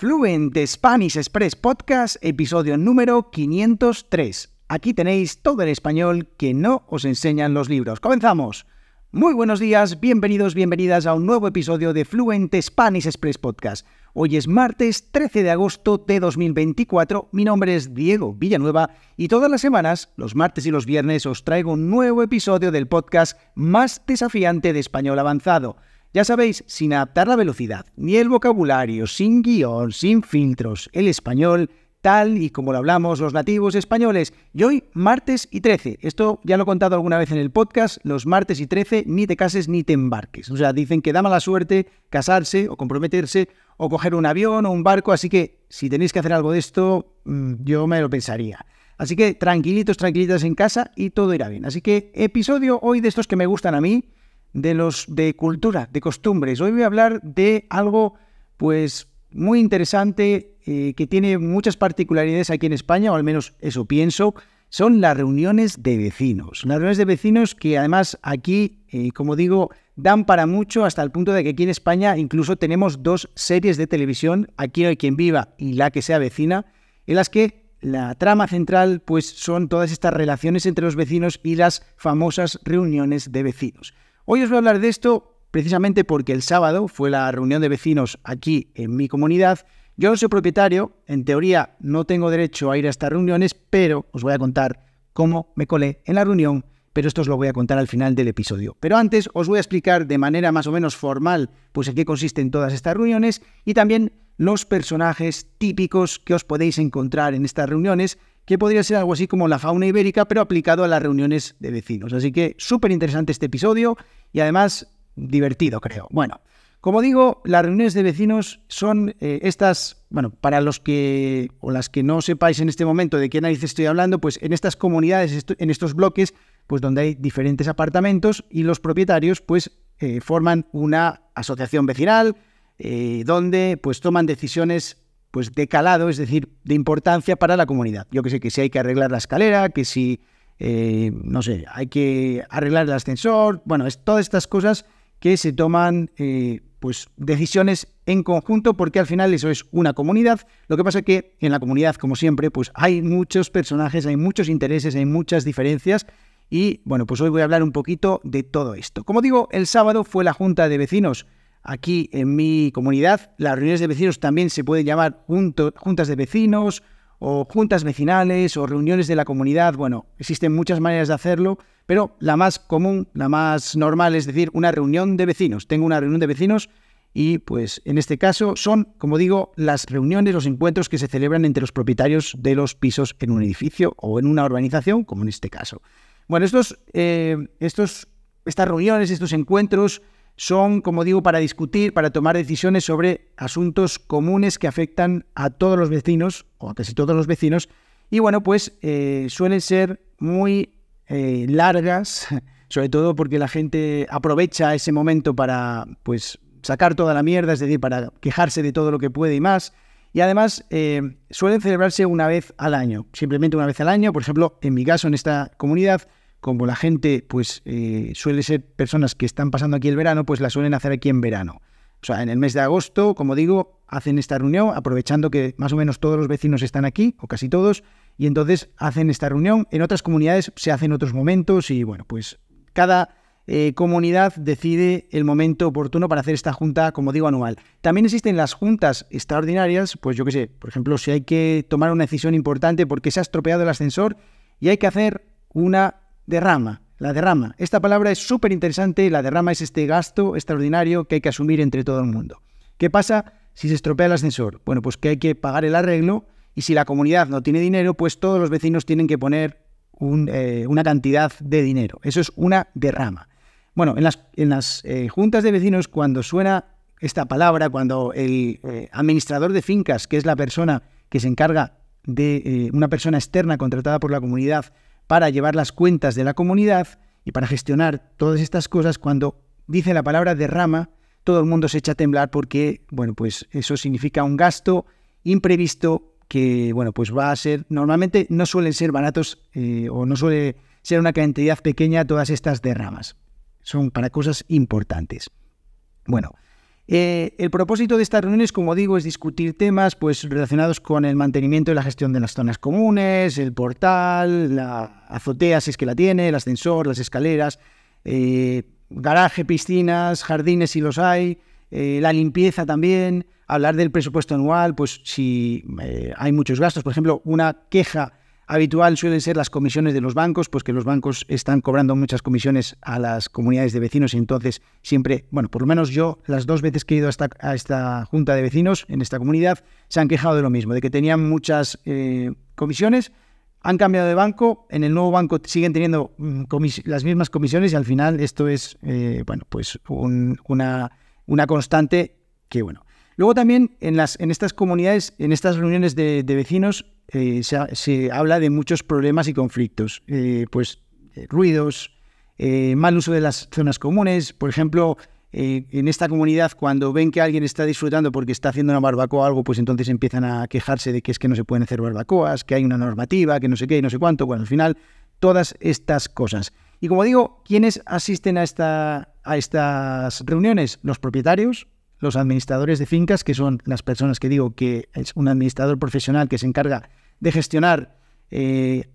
Fluent Spanish Express Podcast, episodio número 503. Aquí tenéis todo el español que no os enseñan los libros. ¡Comenzamos! Muy buenos días, bienvenidos, bienvenidas a un nuevo episodio de Fluent Spanish Express Podcast. Hoy es martes 13 de agosto de 2024. Mi nombre es Diego Villanueva y todas las semanas, los martes y los viernes, os traigo un nuevo episodio del podcast más desafiante de español avanzado ya sabéis, sin adaptar la velocidad, ni el vocabulario, sin guión, sin filtros, el español, tal y como lo hablamos los nativos españoles. Y hoy, martes y 13. Esto ya lo he contado alguna vez en el podcast, los martes y 13 ni te cases ni te embarques. O sea, dicen que da mala suerte casarse o comprometerse o coger un avión o un barco, así que si tenéis que hacer algo de esto, mm, yo me lo pensaría. Así que tranquilitos, tranquilitas en casa y todo irá bien. Así que episodio hoy de estos que me gustan a mí de los de cultura, de costumbres. Hoy voy a hablar de algo pues muy interesante eh, que tiene muchas particularidades aquí en España, o al menos eso pienso, son las reuniones de vecinos. Las reuniones de vecinos que además aquí, eh, como digo, dan para mucho hasta el punto de que aquí en España incluso tenemos dos series de televisión, Aquí hay quien viva y La que sea vecina, en las que la trama central pues son todas estas relaciones entre los vecinos y las famosas reuniones de vecinos. Hoy os voy a hablar de esto precisamente porque el sábado fue la reunión de vecinos aquí en mi comunidad. Yo no soy propietario, en teoría no tengo derecho a ir a estas reuniones, pero os voy a contar cómo me colé en la reunión, pero esto os lo voy a contar al final del episodio. Pero antes os voy a explicar de manera más o menos formal pues en qué consisten todas estas reuniones y también los personajes típicos que os podéis encontrar en estas reuniones que podría ser algo así como la fauna ibérica, pero aplicado a las reuniones de vecinos. Así que súper interesante este episodio y además divertido, creo. Bueno, como digo, las reuniones de vecinos son eh, estas, bueno, para los que o las que no sepáis en este momento de qué narices estoy hablando, pues en estas comunidades, en estos bloques, pues donde hay diferentes apartamentos y los propietarios, pues eh, forman una asociación vecinal eh, donde pues toman decisiones pues de calado, es decir, de importancia para la comunidad. Yo que sé, que si hay que arreglar la escalera, que si, eh, no sé, hay que arreglar el ascensor, bueno, es todas estas cosas que se toman eh, pues decisiones en conjunto porque al final eso es una comunidad. Lo que pasa es que en la comunidad, como siempre, pues hay muchos personajes, hay muchos intereses, hay muchas diferencias y bueno, pues hoy voy a hablar un poquito de todo esto. Como digo, el sábado fue la Junta de Vecinos aquí en mi comunidad, las reuniones de vecinos también se pueden llamar juntas de vecinos o juntas vecinales o reuniones de la comunidad. Bueno, existen muchas maneras de hacerlo, pero la más común, la más normal es decir una reunión de vecinos. Tengo una reunión de vecinos y pues en este caso son, como digo, las reuniones, los encuentros que se celebran entre los propietarios de los pisos en un edificio o en una urbanización, como en este caso. Bueno, estos, eh, estos, estas reuniones, estos encuentros son, como digo, para discutir, para tomar decisiones sobre asuntos comunes que afectan a todos los vecinos, o a casi todos los vecinos, y bueno, pues eh, suelen ser muy eh, largas, sobre todo porque la gente aprovecha ese momento para, pues, sacar toda la mierda, es decir, para quejarse de todo lo que puede y más. Y además eh, suelen celebrarse una vez al año, simplemente una vez al año. Por ejemplo, en mi caso, en esta comunidad, como la gente pues eh, suele ser personas que están pasando aquí el verano, pues la suelen hacer aquí en verano. O sea, en el mes de agosto, como digo, hacen esta reunión aprovechando que más o menos todos los vecinos están aquí, o casi todos, y entonces hacen esta reunión. En otras comunidades se hacen otros momentos y bueno, pues cada eh, comunidad decide el momento oportuno para hacer esta junta, como digo, anual. También existen las juntas extraordinarias, pues yo qué sé, por ejemplo, si hay que tomar una decisión importante porque se ha estropeado el ascensor y hay que hacer una derrama, la derrama. Esta palabra es súper interesante, la derrama es este gasto extraordinario que hay que asumir entre todo el mundo. ¿Qué pasa si se estropea el ascensor? Bueno, pues que hay que pagar el arreglo y si la comunidad no tiene dinero, pues todos los vecinos tienen que poner eh, una cantidad de dinero. Eso es una derrama. Bueno, en las, en las eh, juntas de vecinos, cuando suena esta palabra, cuando el eh, administrador de fincas, que es la persona que se encarga de una persona externa contratada por la comunidad, para llevar las cuentas de la comunidad y para gestionar todas estas cosas, cuando dice la palabra derrama, todo el mundo se echa a temblar porque, bueno, pues eso significa un gasto imprevisto que, bueno, pues va a ser, normalmente no suelen ser baratos eh, o no suele ser una cantidad pequeña todas estas derramas. Son para cosas importantes. Bueno, eh, el propósito de estas reuniones, como digo, es discutir temas pues, relacionados con el mantenimiento y la gestión de las zonas comunes, el portal, la azotea, si es que la tiene, el ascensor, las escaleras, eh, garaje, piscinas, jardines si los hay, eh, la limpieza también, hablar del presupuesto anual, pues si hay muchos gastos. Por ejemplo, una queja habitual suelen ser las comisiones de los bancos, pues que los bancos están cobrando muchas comisiones a las comunidades de vecinos y entonces siempre, bueno, por lo menos yo las dos veces que he ido a esta, junta de vecinos en esta comunidad se han quejado de lo mismo, de que tenían muchas eh, comisiones, han cambiado de banco, en el nuevo banco siguen teniendo mm, las mismas comisiones y al final esto es, eh, bueno, pues una, una constante que, bueno, Luego también en, las, en estas comunidades, en estas reuniones de, vecinos, eh, se, habla de muchos problemas y conflictos. Eh, pues eh, ruidos, mal uso de las zonas comunes. Por ejemplo, en esta comunidad, cuando ven que alguien está disfrutando porque está haciendo una barbacoa o algo, pues entonces empiezan a quejarse de que es que no se pueden hacer barbacoas, que hay una normativa, que no sé qué y no sé cuánto. Bueno, al final, todas estas cosas. Y como digo, ¿quiénes asisten a estas reuniones? Los propietarios, los administradores de fincas, que son las personas que digo que es un administrador profesional que se encarga de gestionar eh,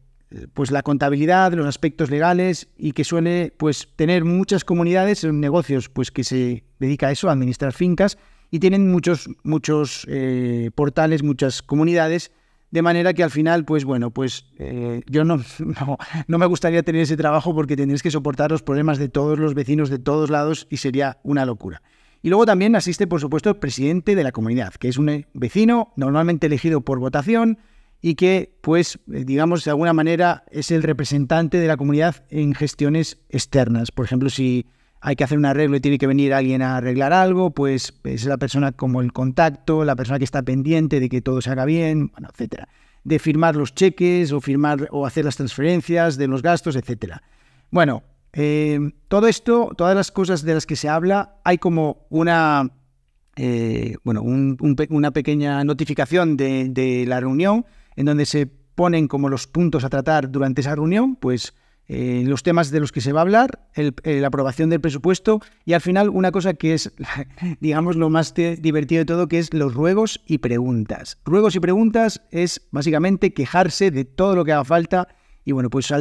pues la contabilidad, los aspectos legales y que suele pues tener muchas comunidades en negocios pues que se dedica a eso, a administrar fincas y tienen muchos muchos eh, portales, muchas comunidades de manera que al final, pues bueno, pues eh, yo no, no, no, me gustaría tener ese trabajo porque tendrías que soportar los problemas de todos los vecinos de todos lados y sería una locura. Y luego también asiste, por supuesto, el presidente de la comunidad, que es un eh, vecino normalmente elegido por votación y que, pues, eh, digamos, de alguna manera es el representante de la comunidad en gestiones externas. Por ejemplo, si hay que hacer un arreglo y tiene que venir alguien a arreglar algo, pues es la persona como el contacto, la persona que está pendiente de que todo se haga bien, bueno, etcétera. De firmar los cheques o firmar o hacer las transferencias de los gastos, etcétera. Bueno, Em, todo esto, todas las cosas de las que se habla, hay como una, eh, bueno, una pequeña notificación de, la reunión en donde se ponen como los puntos a tratar durante esa reunión, pues eh, los temas de los que se va a hablar, eh, la aprobación del presupuesto y al final una cosa que es, digamos, lo más divertido de todo, que es los ruegos y preguntas. Ruegos y preguntas es básicamente quejarse de todo lo que haga falta y bueno, pues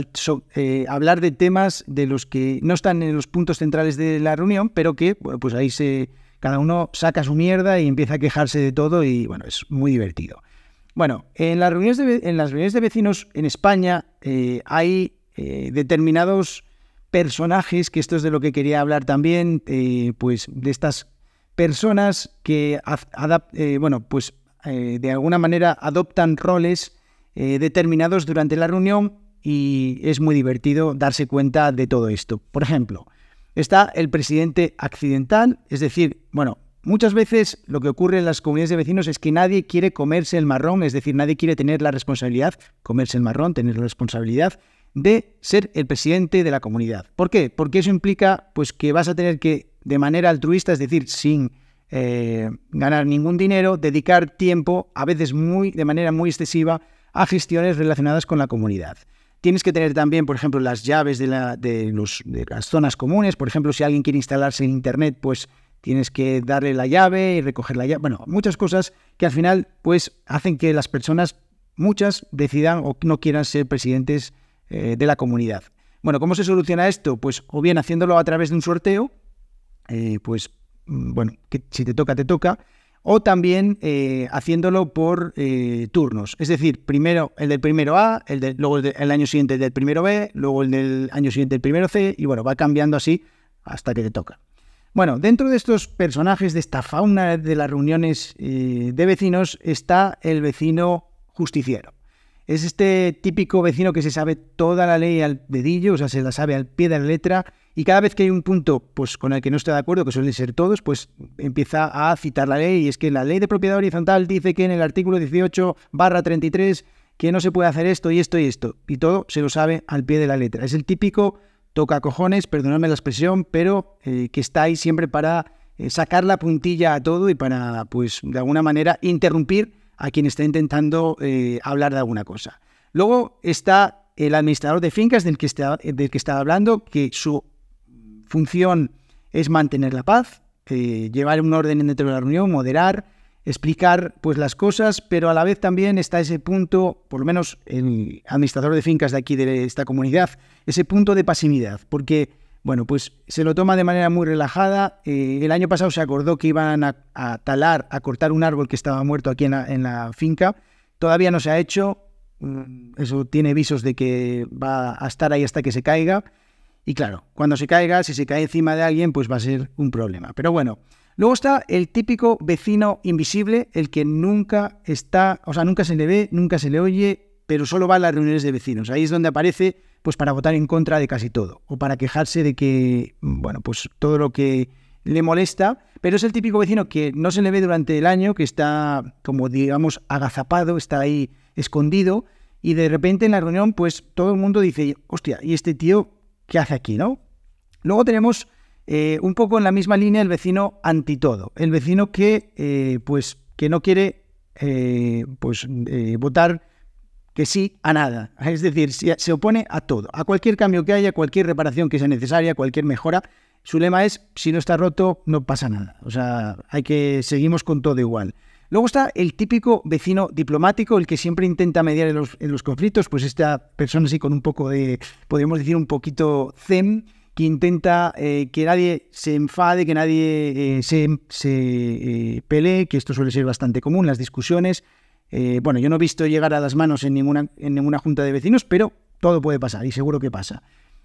eh, hablar de temas de los que no están en los puntos centrales de la reunión, pero que pues ahí se, cada uno saca su mierda y empieza a quejarse de todo y bueno, es muy divertido. Bueno, en las reuniones de, vecinos en España eh, hay eh, determinados personajes, que esto es de lo que quería hablar también, pues de estas personas que bueno, pues de alguna manera adoptan roles determinados durante la reunión y es muy divertido darse cuenta de todo esto. Por ejemplo, está el presidente accidental, es decir, bueno, muchas veces lo que ocurre en las comunidades de vecinos es que nadie quiere comerse el marrón, es decir, nadie quiere tener la responsabilidad, comerse el marrón, tener la responsabilidad de ser el presidente de la comunidad. ¿Por qué? Porque eso implica pues que vas a tener que de manera altruista, es decir, sin eh, ganar ningún dinero, dedicar tiempo, a veces muy, de manera muy excesiva, a gestiones relacionadas con la comunidad. Tienes que tener también, por ejemplo, las llaves de, las zonas comunes. Por ejemplo, si alguien quiere instalarse en Internet, pues tienes que darle la llave y recoger la llave. Bueno, muchas cosas que al final pues hacen que las personas, muchas, decidan o no quieran ser presidentes eh, de la comunidad. Bueno, ¿cómo se soluciona esto? Pues o bien haciéndolo a través de un sorteo, eh, pues mm, bueno, que si te toca, te toca o también eh, haciéndolo por eh, turnos. Es decir, primero el del primero A, el luego el, año siguiente el del primero B, luego el del año siguiente el primero C, y bueno, va cambiando así hasta que te toca. Bueno, dentro de estos personajes, de esta fauna de las reuniones eh, de vecinos, está el vecino justiciero. Es este típico vecino que se sabe toda la ley al dedillo, o sea, se la sabe al pie de la letra, y cada vez que hay un punto pues, con el que no está de acuerdo, que suelen ser todos, pues empieza a citar la ley. Y es que la ley de propiedad horizontal dice que en el artículo 18 barra 33 que no se puede hacer esto y esto y esto. Y todo se lo sabe al pie de la letra. Es el típico toca cojones, perdonadme la expresión, pero eh, que está ahí siempre para eh, sacar la puntilla a todo y para, pues, de alguna manera interrumpir a quien está intentando eh, hablar de alguna cosa. Luego está el administrador de fincas del que, está, del que estaba hablando, que su función es mantener la paz, eh, llevar un orden dentro de la reunión, moderar, explicar pues, las cosas, pero a la vez también está ese punto, por lo menos el administrador de fincas de aquí, de esta comunidad, ese punto de pasividad, porque bueno, pues se lo toma de manera muy relajada. Eh, el año pasado se acordó que iban a, talar, a cortar un árbol que estaba muerto aquí en la, en la finca. Todavía no se ha hecho. Mm, eso tiene visos de que va a estar ahí hasta que se caiga. Y claro, cuando se caiga, si se cae encima de alguien, pues va a ser un problema. Pero bueno, luego está el típico vecino invisible, el que nunca está, o sea, nunca se le ve, nunca se le oye, pero solo va a las reuniones de vecinos. Ahí es donde aparece pues para votar en contra de casi todo o para quejarse de que, bueno, pues todo lo que le molesta, pero es el típico vecino que no se le ve durante el año, que está como digamos agazapado, está ahí escondido y de repente en la reunión pues todo el mundo dice, hostia, ¿y este tío ¿qué hace aquí, no? Luego tenemos eh, un poco en la misma línea el vecino anti todo, el vecino que, eh, pues, que no quiere eh, pues, votar que sí a nada, es decir, se opone a todo, a cualquier cambio que haya, cualquier reparación que sea necesaria, cualquier mejora. Su lema es, si no está roto, no pasa nada. O sea, hay que, seguimos con todo igual. Luego está el típico vecino diplomático, el que siempre intenta mediar en los, conflictos, pues esta persona así con un poco de, podríamos decir, un poquito zen, que intenta eh, que nadie se enfade, que nadie eh, se, eh, pelee, que esto suele ser bastante común, las discusiones. bueno, yo no he visto llegar a las manos en ninguna, en ninguna junta de vecinos, pero todo puede pasar y seguro que pasa.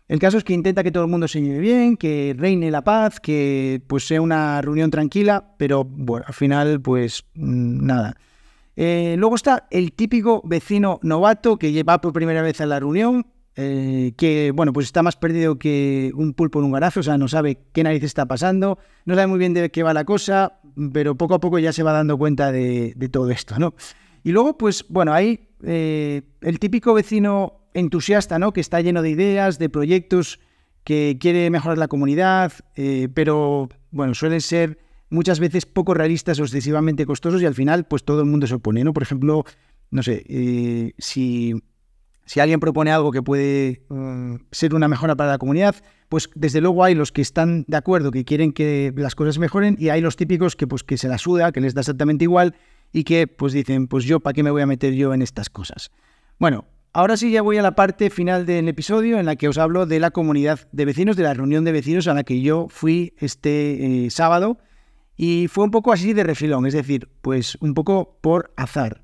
El caso es que intenta que todo el mundo se lleve bien, que reine la paz, que pues sea una reunión tranquila, pero bueno, al final pues mm, nada. Eh, luego está el típico vecino novato que va por primera vez a la reunión, eh, que bueno, pues está más perdido que un pulpo en un garaje, o sea, no sabe qué nariz está pasando, no sabe muy bien de qué va la cosa, pero poco a poco ya se va dando cuenta de, de todo esto, ¿no? Y luego, pues bueno, hay eh, el típico vecino entusiasta, ¿no? Que está lleno de ideas, de proyectos, que quiere mejorar la comunidad, eh, pero bueno, suelen ser muchas veces poco realistas o excesivamente costosos y al final, pues todo el mundo se opone, Por ejemplo, no sé, eh, si, alguien propone algo que puede mm, ser una mejora para la comunidad, pues desde luego hay los que están de acuerdo, que quieren que las cosas mejoren y hay los típicos que pues que se la suda, que les da exactamente igual y que pues dicen, pues yo, ¿para qué me voy a meter yo en estas cosas? Bueno, ahora sí ya voy a la parte final del episodio en la que os hablo de la comunidad de vecinos, de la reunión de vecinos a la que yo fui este eh, sábado y fue un poco así de refilón, es decir, pues un poco por azar.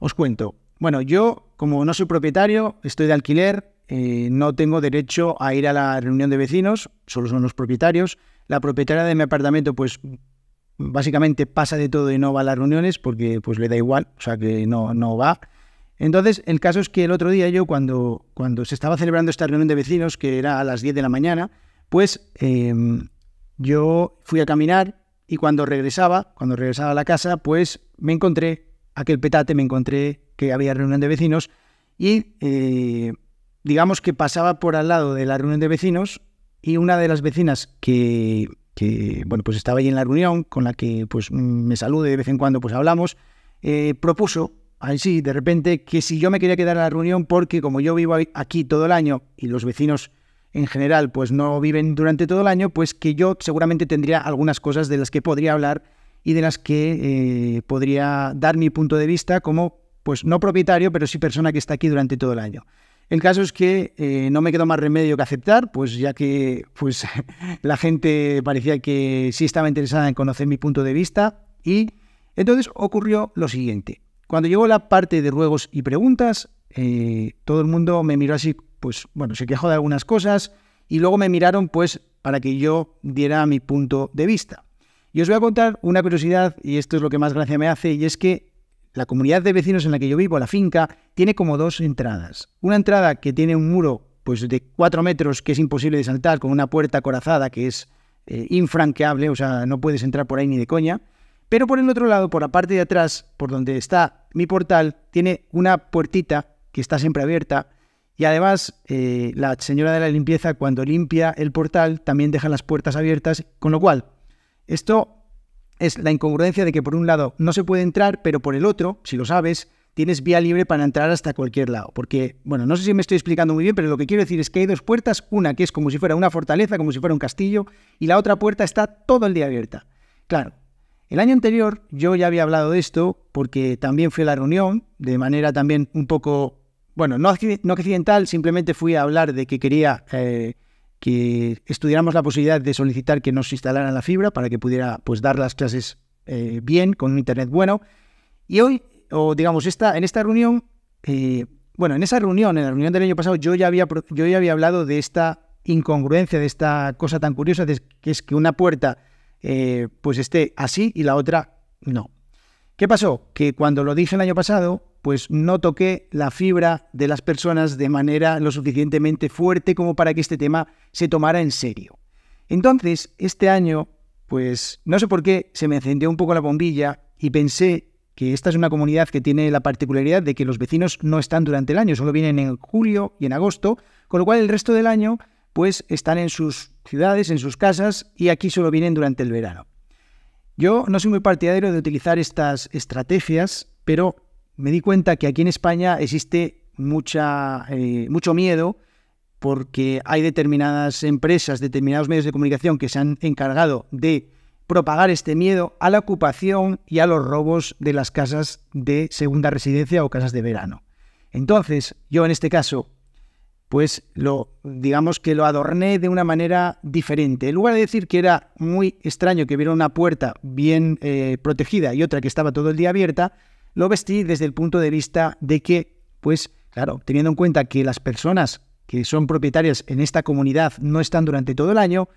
Os cuento. Bueno, yo como no soy propietario, estoy de alquiler, eh, no tengo derecho a ir a la reunión de vecinos, solo son los propietarios. La propietaria de mi apartamento, pues básicamente pasa de todo y no va a las reuniones porque pues le da igual, o sea que no, no va. Entonces, el caso es que el otro día yo, cuando, cuando se estaba celebrando esta reunión de vecinos, que era a las 10 de la mañana, pues em, yo fui a caminar y cuando regresaba, cuando regresaba a la casa, pues me encontré aquel petate, me encontré que había reunión de vecinos y eh, digamos que pasaba por al lado de la reunión de vecinos y una de las vecinas que que bueno, pues estaba ahí en la reunión, con la que pues me salude de vez en cuando, pues hablamos, eh, propuso sí, de repente que si yo me quería quedar a la reunión porque como yo vivo aquí todo el año y los vecinos en general pues no viven durante todo el año, pues que yo seguramente tendría algunas cosas de las que podría hablar y de las que eh, podría dar mi punto de vista como pues no propietario, pero sí persona que está aquí durante todo el año. El caso es que eh, no me quedó más remedio que aceptar, pues ya que pues, la gente parecía que sí estaba interesada en conocer mi punto de vista y entonces ocurrió lo siguiente. Cuando llegó la parte de ruegos y preguntas, eh, todo el mundo me miró así, pues bueno, se quejó de algunas cosas y luego me miraron pues para que yo diera mi punto de vista. Y os voy a contar una curiosidad, y esto es lo que más gracia me hace, y es que la comunidad de vecinos en la que yo vivo, la finca, tiene como dos entradas. Una entrada que tiene un muro pues, de cuatro metros que es imposible de saltar, con una puerta corazada que es eh, infranqueable, o sea, no puedes entrar por ahí ni de coña. Pero por el otro lado, por la parte de atrás, por donde está mi portal, tiene una puertita que está siempre abierta. Y además, eh, la señora de la limpieza, cuando limpia el portal, también deja las puertas abiertas, con lo cual, esto es la incongruencia de que por un lado no se puede entrar, pero por el otro, si lo sabes, tienes vía libre para entrar hasta cualquier lado. Porque, bueno, no sé si me estoy explicando muy bien, pero lo que quiero decir es que hay dos puertas, una que es como si fuera una fortaleza, como si fuera un castillo, y la otra puerta está todo el día abierta. Claro, el año anterior yo ya había hablado de esto porque también fui a la reunión, de manera también un poco, bueno, no, accidental, simplemente fui a hablar de que quería... Eh, que estudiáramos la posibilidad de solicitar que nos instalaran la fibra para que pudiera pues, dar las clases eh, bien, con un internet bueno. Y hoy, o digamos, esta, en esta reunión, eh, bueno, en esa reunión, en la reunión del año pasado, yo ya había, yo ya había hablado de esta incongruencia, de esta cosa tan curiosa, de, que es que una puerta eh, pues esté así y la otra no. ¿Qué pasó? Que cuando lo dije el año pasado, pues no toqué la fibra de las personas de manera lo suficientemente fuerte como para que este tema se tomara en serio. Entonces, este año, pues no sé por qué, se me encendió un poco la bombilla y pensé que esta es una comunidad que tiene la particularidad de que los vecinos no están durante el año, solo vienen en julio y en agosto, con lo cual el resto del año pues están en sus ciudades, en sus casas y aquí solo vienen durante el verano. Yo no soy muy partidario de utilizar estas estrategias, pero me di cuenta que aquí en España existe mucha, eh, mucho miedo porque hay determinadas empresas, determinados medios de comunicación que se han encargado de propagar este miedo a la ocupación y a los robos de las casas de segunda residencia o casas de verano. Entonces, yo en este caso pues lo, digamos que lo adorné de una manera diferente. En lugar de decir que era muy extraño que hubiera una puerta bien eh, protegida y otra que estaba todo el día abierta, lo vestí desde el punto de vista de que, pues claro, teniendo en cuenta que las personas que son propietarias en esta comunidad no están durante todo el año,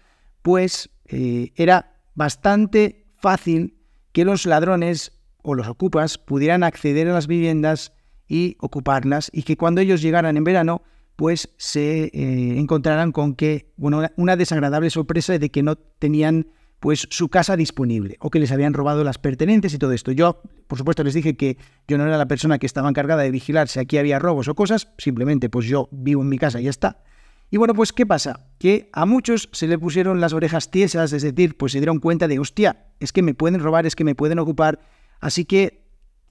pues eh, era bastante fácil que los ladrones o los ocupas pudieran acceder a las viviendas y ocuparlas y que cuando ellos llegaran en verano pues se eh, encontrarán con que, bueno, una desagradable sorpresa de que no tenían pues su casa disponible o que les habían robado las pertenencias y todo esto. Yo, por supuesto, les dije que yo no era la persona que estaba encargada de vigilar si aquí había robos o cosas, simplemente pues yo vivo en mi casa y ya está. Y bueno, pues ¿qué pasa? Que a muchos se le pusieron las orejas tiesas, es decir, pues se dieron cuenta de, hostia, es que me pueden robar, es que me pueden ocupar, así que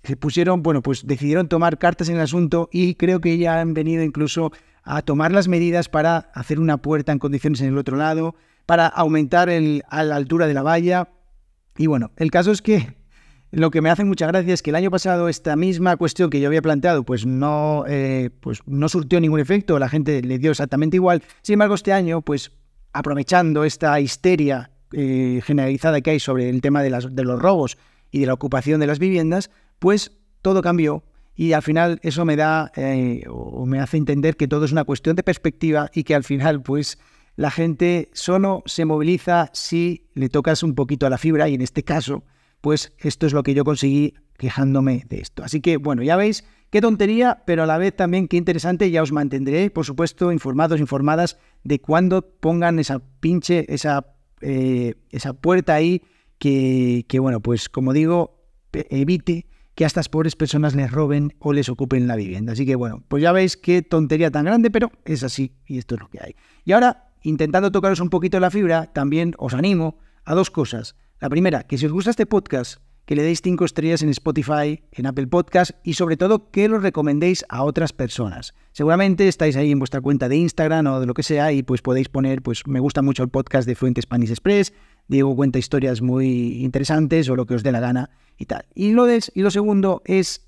se pusieron, bueno, pues decidieron tomar cartas en el asunto y creo que ya han venido incluso a tomar las medidas para hacer una puerta en condiciones en el otro lado, para aumentar a la altura de la valla. Y bueno, el caso es que lo que me hace muchas gracias es que el año pasado esta misma cuestión que yo había planteado pues no, eh, pues no surtió ningún efecto, la gente le dio exactamente igual. Sin embargo, este año, pues aprovechando esta histeria eh, generalizada que hay sobre el tema de, de los robos y de la ocupación de las viviendas, pues todo cambió y al final eso me da eh, o me hace entender que todo es una cuestión de perspectiva y que al final pues la gente solo se moviliza si le tocas un poquito a la fibra y en este caso pues esto es lo que yo conseguí quejándome de esto. Así que bueno, ya veis, qué tontería, pero a la vez también qué interesante, ya os mantendré, por supuesto, informados, informadas de cuándo pongan esa pinche, esa, eh, esa puerta ahí que, bueno, pues como digo, evite que a estas pobres personas les roben o les ocupen la vivienda. Así que bueno, pues ya veis qué tontería tan grande, pero es así y esto es lo que hay. Y ahora, intentando tocaros un poquito la fibra, también os animo a dos cosas. La primera, que si os gusta este podcast, que le deis cinco estrellas en Spotify, en Apple Podcast y sobre todo que lo recomendéis a otras personas. Seguramente estáis ahí en vuestra cuenta de Instagram o de lo que sea y pues podéis poner pues me gusta mucho el podcast de Fuentes Spanish Express Diego cuenta historias muy interesantes o lo que os dé la gana y tal. Y lo, y lo segundo es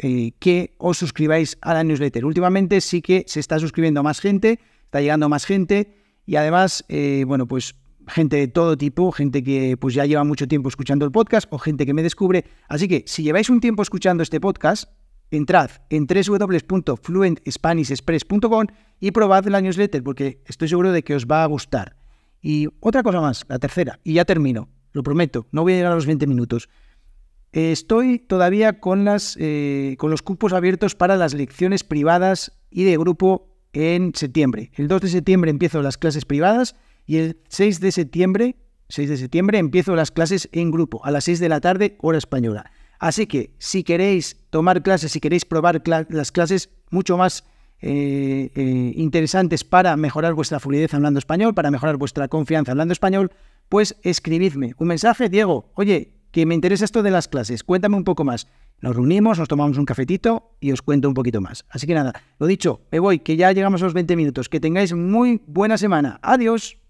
eh, que os suscribáis a la newsletter. Últimamente sí que se está suscribiendo más gente, está llegando más gente y además, eh, bueno, pues gente de todo tipo, gente que pues ya lleva mucho tiempo escuchando el podcast o gente que me descubre. Así que si lleváis un tiempo escuchando este podcast, entrad en www.fluentspanishexpress.com y probad la newsletter porque estoy seguro de que os va a gustar. Y otra cosa más, la tercera, y ya termino, lo prometo, no voy a llegar a los 20 minutos. Estoy todavía con, las, eh, con los cupos abiertos para las lecciones privadas y de grupo en septiembre. El 2 de septiembre empiezo las clases privadas y el 6 de septiembre, 6 de septiembre empiezo las clases en grupo a las 6 de la tarde hora española. Así que si queréis tomar clases, si queréis probar las clases mucho más eh, eh, interesantes para mejorar vuestra fluidez hablando español, para mejorar vuestra confianza hablando español, pues escribidme un mensaje, Diego, oye, que me interesa esto de las clases, cuéntame un poco más. Nos reunimos, nos tomamos un cafetito y os cuento un poquito más. Así que nada, lo dicho, me voy, que ya llegamos a los 20 minutos. Que tengáis muy buena semana. Adiós.